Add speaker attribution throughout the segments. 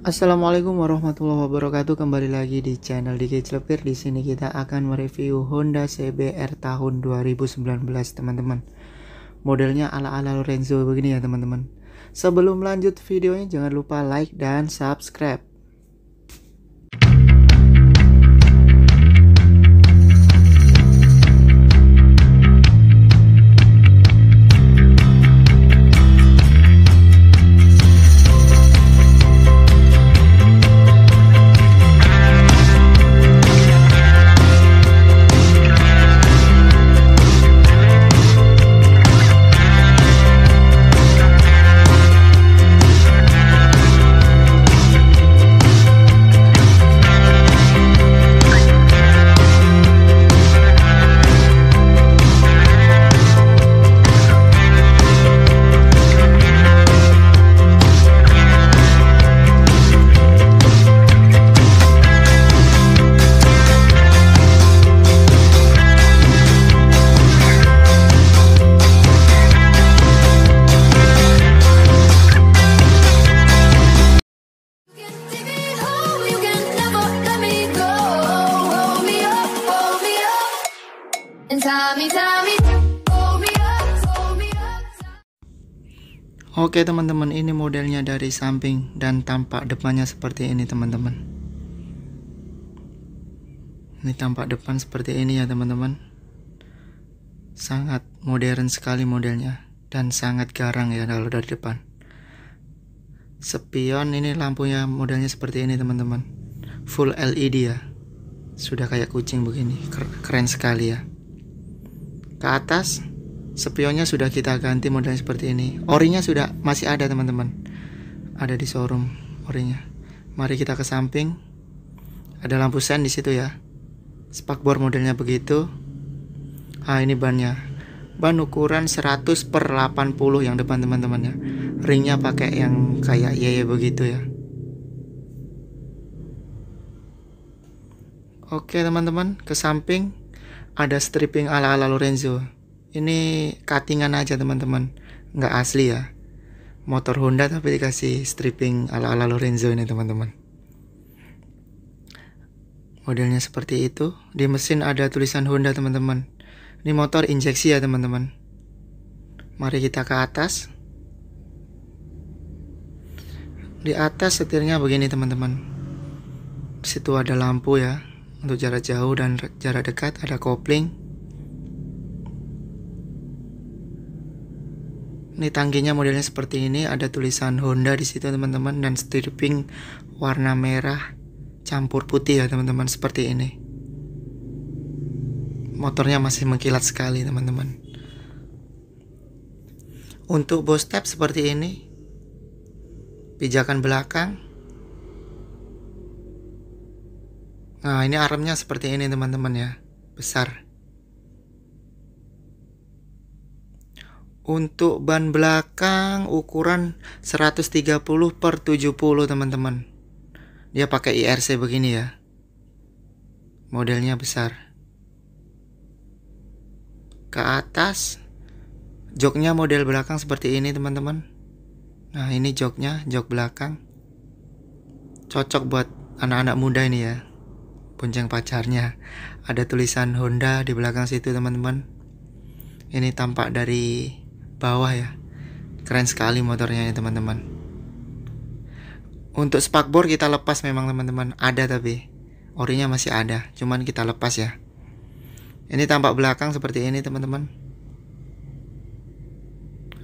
Speaker 1: Assalamualaikum warahmatullahi wabarakatuh. Kembali lagi di channel Diki Celepir. Di sini kita akan mereview Honda CBR tahun 2019, teman-teman. Modelnya ala-ala Lorenzo begini ya, teman-teman. Sebelum lanjut videonya jangan lupa like dan subscribe. Oke teman-teman ini modelnya dari samping dan tampak depannya seperti ini teman-teman Ini tampak depan seperti ini ya teman-teman Sangat modern sekali modelnya Dan sangat garang ya kalau dari depan Spion ini lampunya modelnya seperti ini teman-teman Full LED ya Sudah kayak kucing begini Keren sekali ya Ke atas Spionnya sudah kita ganti modelnya seperti ini. Orinya sudah masih ada teman-teman. Ada di showroom orinya. Mari kita ke samping. Ada lampu sen di situ ya. Spakbor modelnya begitu. Ah ini bannya. Ban ukuran 100 per 80 yang depan teman-teman ya. Ringnya pakai yang kayak ya ya begitu ya. Oke teman-teman, ke samping ada stripping ala-ala Lorenzo. Ini cuttingan aja teman-teman, nggak asli ya. Motor Honda tapi dikasih stripping ala-ala Lorenzo ini teman-teman. Modelnya seperti itu. Di mesin ada tulisan Honda teman-teman. Ini motor injeksi ya teman-teman. Mari kita ke atas. Di atas setirnya begini teman-teman. Situ ada lampu ya untuk jarak jauh dan jarak dekat ada kopling Ini tangkinya modelnya seperti ini, ada tulisan Honda di situ teman-teman dan stirping warna merah campur putih ya teman-teman seperti ini. Motornya masih mengkilat sekali teman-teman. Untuk boost step seperti ini. Pijakan belakang. Nah, ini armnya seperti ini teman-teman ya. Besar. untuk ban belakang ukuran 130 per 70 teman-teman dia pakai IRC begini ya modelnya besar ke atas joknya model belakang seperti ini teman-teman nah ini joknya jok belakang cocok buat anak-anak muda ini ya bonceng pacarnya ada tulisan Honda di belakang situ teman-teman ini tampak dari bawah ya. Keren sekali motornya ini teman-teman. Untuk spakbor kita lepas memang teman-teman. Ada tapi orinya masih ada. Cuman kita lepas ya. Ini tampak belakang seperti ini teman-teman.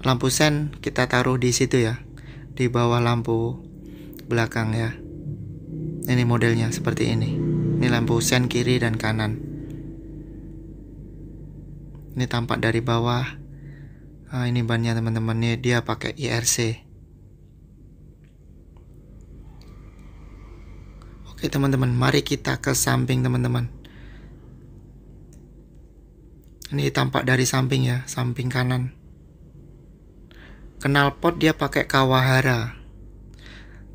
Speaker 1: Lampu sen kita taruh di situ ya. Di bawah lampu belakang ya. Ini modelnya seperti ini. Ini lampu sen kiri dan kanan. Ini tampak dari bawah nah, ini bannya teman-teman nih dia pakai IRC oke teman-teman mari kita ke samping teman-teman ini tampak dari samping ya samping kanan Kenal pot dia pakai Kawahara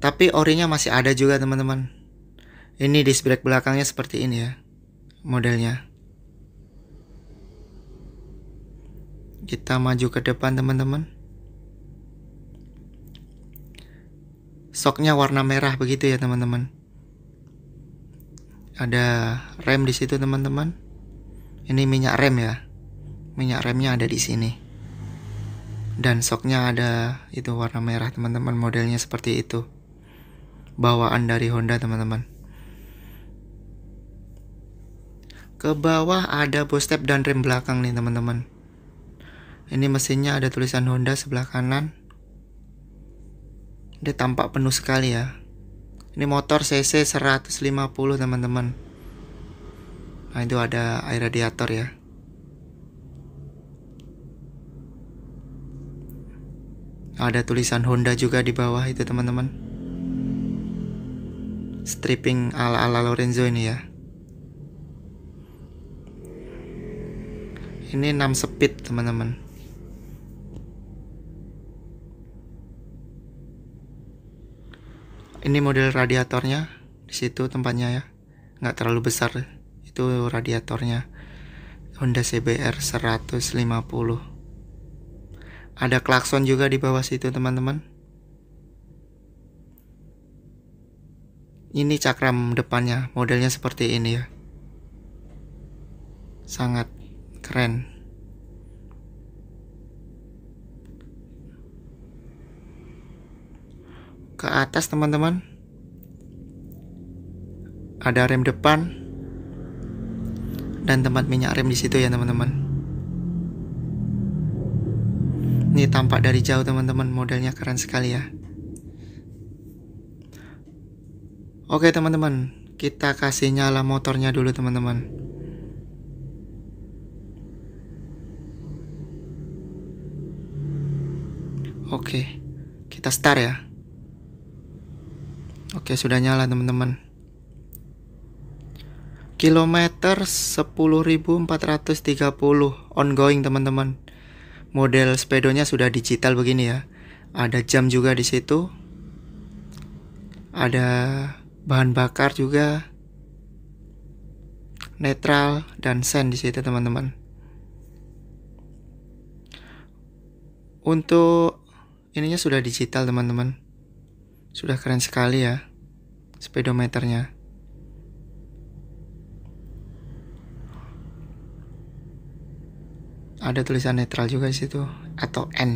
Speaker 1: tapi orinya masih ada juga teman-teman ini di brake belakangnya seperti ini ya modelnya Kita maju ke depan teman-teman. Soknya warna merah begitu ya teman-teman. Ada rem di situ teman-teman. Ini minyak rem ya. Minyak remnya ada di sini. Dan soknya ada itu warna merah teman-teman. Modelnya seperti itu. Bawaan dari Honda teman-teman. Ke bawah ada boost step dan rem belakang nih teman-teman. Ini mesinnya ada tulisan Honda sebelah kanan. Dia tampak penuh sekali ya. Ini motor CC 150 teman-teman. Nah itu ada air radiator ya. Ada tulisan Honda juga di bawah itu teman-teman. Stripping ala-ala Lorenzo ini ya. Ini 6 speed teman-teman. ini model radiatornya di situ tempatnya ya nggak terlalu besar itu radiatornya Honda CBR 150 ada klakson juga di bawah situ teman-teman ini cakram depannya modelnya seperti ini ya sangat keren ke atas teman-teman ada rem depan dan tempat minyak rem di situ ya teman-teman ini tampak dari jauh teman-teman modelnya keren sekali ya oke teman-teman kita kasih nyala motornya dulu teman-teman oke kita start ya Oke, sudah nyala teman-teman. Kilometer 10.430 ongoing teman-teman. Model spedonya sudah digital begini ya. Ada jam juga di situ. Ada bahan bakar juga. Netral dan sen di situ teman-teman. Untuk ininya sudah digital teman-teman sudah keren sekali ya speedometernya. Ada tulisan netral juga di situ atau N.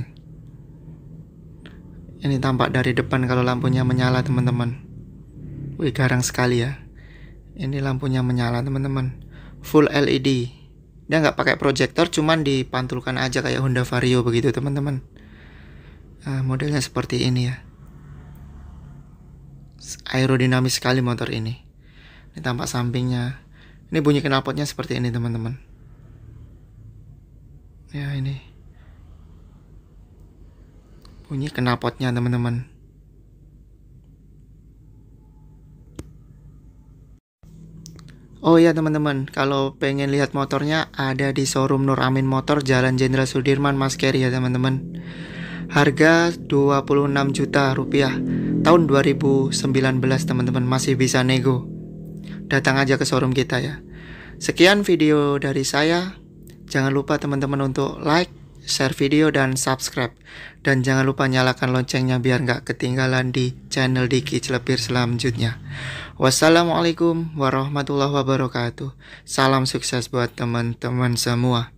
Speaker 1: Ini tampak dari depan kalau lampunya menyala teman-teman. Wih garang sekali ya. Ini lampunya menyala teman-teman. Full LED. Dia nggak pakai proyektor, cuman dipantulkan aja kayak Honda Vario begitu teman-teman. Nah, modelnya seperti ini ya aerodinamis sekali motor ini. Ini tampak sampingnya. Ini bunyi knalpotnya seperti ini teman-teman. Ya ini. Bunyi knalpotnya teman-teman. Oh iya teman-teman, kalau pengen lihat motornya ada di showroom Nur Amin Motor Jalan Jenderal Sudirman Mas Keri ya teman-teman harga 26 juta rupiah tahun 2019 teman-teman masih bisa nego datang aja ke showroom kita ya sekian video dari saya jangan lupa teman-teman untuk like share video dan subscribe dan jangan lupa nyalakan loncengnya biar nggak ketinggalan di channel Diki Celepir selanjutnya wassalamualaikum warahmatullahi wabarakatuh salam sukses buat teman-teman semua